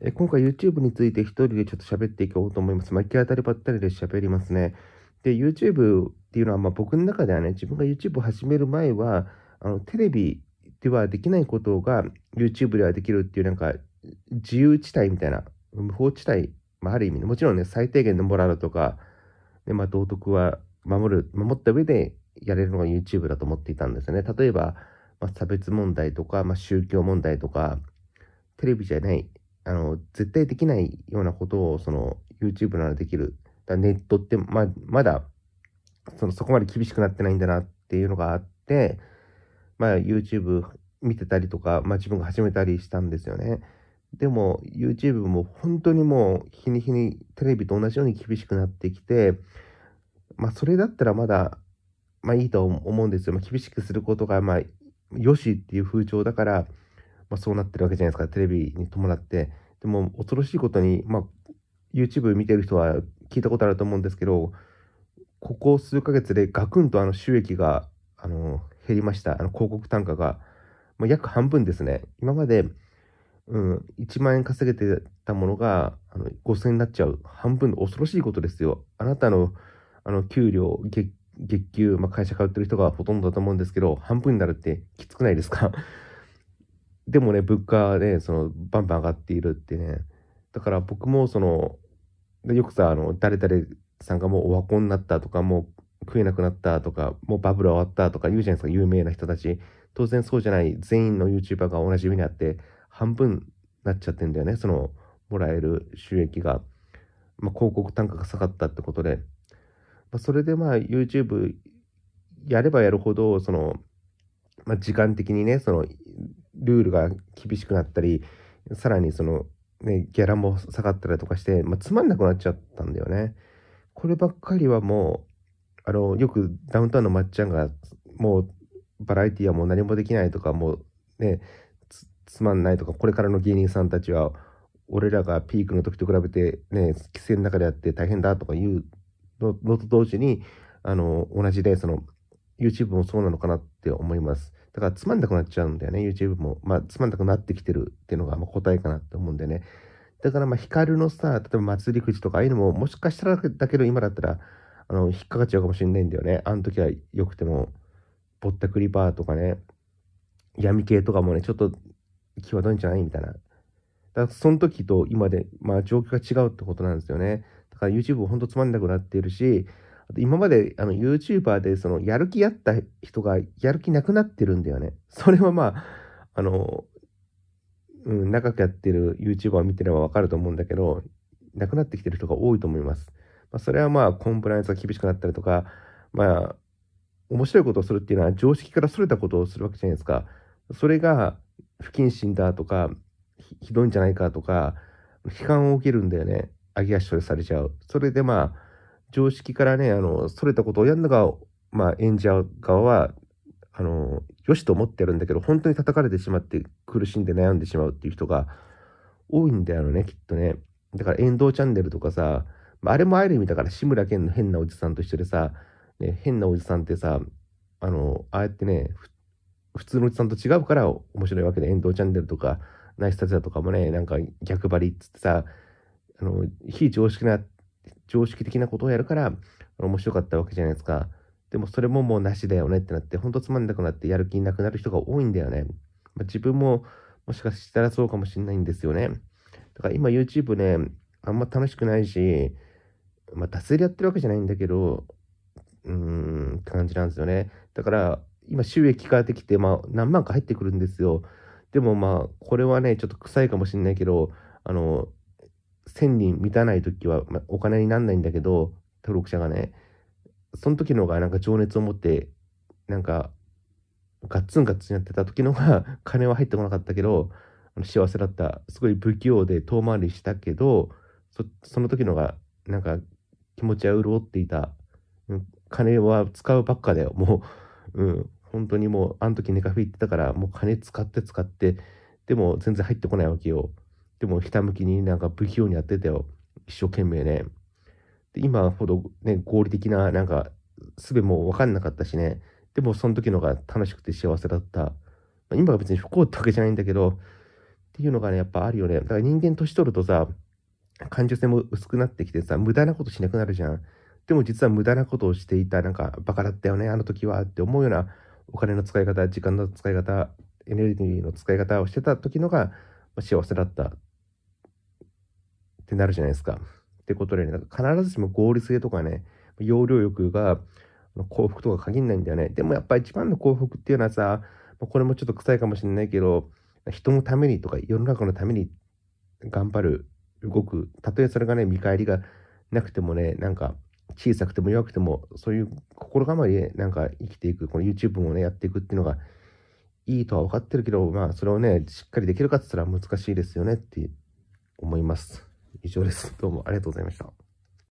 え今回 YouTube について一人でちょっと喋っていこうと思います。まあ、行き当たりばったりで喋りますね。で、YouTube っていうのは、まあ、僕の中ではね、自分が YouTube を始める前は、あのテレビではできないことが YouTube ではできるっていう、なんか、自由地帯みたいな、無法地帯、まあ、ある意味ね、もちろんね、最低限のモラルとか、でまあ、道徳は守る、守った上でやれるのが YouTube だと思っていたんですね。例えば、まあ、差別問題とか、まあ、宗教問題とか、テレビじゃないあの、絶対できないようなことを、その、YouTube ならできる。だネットってま、まだ、その、そこまで厳しくなってないんだなっていうのがあって、まあ、YouTube 見てたりとか、まあ、自分が始めたりしたんですよね。でも、YouTube も本当にもう、日に日にテレビと同じように厳しくなってきて、まあ、それだったらまだ、まあ、いいと思うんですよ。まあ、厳しくすることが、まあ、よしっていう風潮だから、まあ、そうなってるわけじゃないですか、テレビに伴って。でも、恐ろしいことに、まあ、YouTube 見てる人は聞いたことあると思うんですけど、ここ数ヶ月でガクンとあの収益があの減りました、あの広告単価が。まあ、約半分ですね。今まで、うん、1万円稼げてたものがあの5000円になっちゃう。半分、恐ろしいことですよ。あなたのあの給料、月給、まあ、会社通ってる人がほとんどだと思うんですけど、半分になるってきつくないですかでもね、物価ね、その、バンバン上がっているってね。だから僕も、その、よくさ、あの、誰々さんがもうオワコンになったとか、もう食えなくなったとか、もうバブル終わったとか言うじゃないですか、有名な人たち。当然そうじゃない全員の YouTuber が同じよにあって、半分なっちゃってんだよね、その、もらえる収益が。まあ、広告単価が下がったってことで。まあ、それでまあ、YouTube やればやるほど、その、まあ、時間的にね、その、ルールが厳しくなったり、さらにその、ね、ギャラも下がったりとかして、まあ、つまんなくなっちゃったんだよね。こればっかりはもう、あの、よくダウンタウンのまっちゃんが、もう、バラエティはもう何もできないとか、もうね、つまんないとか、これからの芸人さんたちは、俺らがピークの時と比べて、ね、規制の中でやって大変だとかいうのと同時に、あの、同じで、その、YouTube もそうなのかなってって思います。だからつまんなくなっちゃうんだよね、YouTube も。まあ、つまんなくなってきてるっていうのがま答えかなって思うんでね。だからまヒカルのさ、例えば祭りくじとかああいうのも、もしかしたらだけど今だったら、あの、引っかかっちゃうかもしれないんだよね。あの時は良くても、ぼったくりバーとかね、闇系とかもね、ちょっと際どいんじゃないみたいな。だからその時と今で、まあ状況が違うってことなんですよね。だから YouTube ほんとつまんなくなっているし、今まであの YouTuber でそのやる気あった人がやる気なくなってるんだよね。それはまあ、あの、うん、長くやってる YouTuber を見てればわかると思うんだけど、なくなってきてる人が多いと思います。まあ、それはまあ、コンプライアンスが厳しくなったりとか、まあ、面白いことをするっていうのは常識から逸れたことをするわけじゃないですか。それが不謹慎だとか、ひどいんじゃないかとか、批判を受けるんだよね。揚げ足取りされちゃう。それでまあ、常識からね、あの、それたことをやるのが、まあ、演者側は、あの、よしと思ってるんだけど、本当に叩かれてしまって苦しんで悩んでしまうっていう人が多いんだよね、きっとね。だから、遠藤チャンネルとかさ、あれもある意味だから、志村けんの変なおじさんと一緒でさ、ね、変なおじさんってさ、あの、ああやってね、普通のおじさんと違うから面白いわけで、遠藤チャンネルとか、ナイスタジアとかもね、なんか逆張りっつってさ、あの、非常識な常識的なことをやるから面白かったわけじゃないですか。でもそれももうなしだよねってなって、ほんとつまんなくなってやる気なくなる人が多いんだよね。まあ、自分ももしかしたらそうかもしんないんですよね。だから今 YouTube ね、あんま楽しくないし、まあ、達成でやってるわけじゃないんだけど、うーん、って感じなんですよね。だから、今収益化できて、まあ、何万か入ってくるんですよ。でもまあ、これはね、ちょっと臭いかもしんないけど、あの、1000人満たない時は、まお金になんないんだけど、登録者がね、その時のがなんか情熱を持って、なんか、ガッツンガッツンやってた時のが、金は入ってこなかったけど、幸せだった。すごい不器用で遠回りしたけど、そその時のが、なんか、気持ちは潤っていた。金は使うばっかだよ。もう、うん。本当にもう、あの時ネカフェ行ってたから、もう金使って使って、でも全然入ってこないわけよ。でもひたむきになんか不器用にやってたよ。一生懸命ね。で今ほどね、合理的ななんか、すべもわかんなかったしね。でもその時のが楽しくて幸せだった。まあ、今は別に不幸ってわけじゃないんだけど、っていうのがね、やっぱあるよね。だから人間年取るとさ、感受性も薄くなってきてさ、無駄なことしなくなるじゃん。でも実は無駄なことをしていた、なんかバカだったよね、あの時はって思うようなお金の使い方、時間の使い方、エネルギーの使い方をしてた時のが幸せだったってなるじゃないですか。ってことでね、なんか必ずしも合理性とかね、容量欲が幸福とか限らないんだよね。でもやっぱ一番の幸福っていうのはさ、これもちょっと臭いかもしれないけど、人のためにとか世の中のために頑張る、動く。たとえそれがね、見返りがなくてもね、なんか小さくても弱くても、そういう心構えでなんか生きていく、この YouTube もね、やっていくっていうのがいいとは分かってるけど、まあそれをね、しっかりできるかって言ったら難しいですよねって思います。以上です。どうもありがとうございました。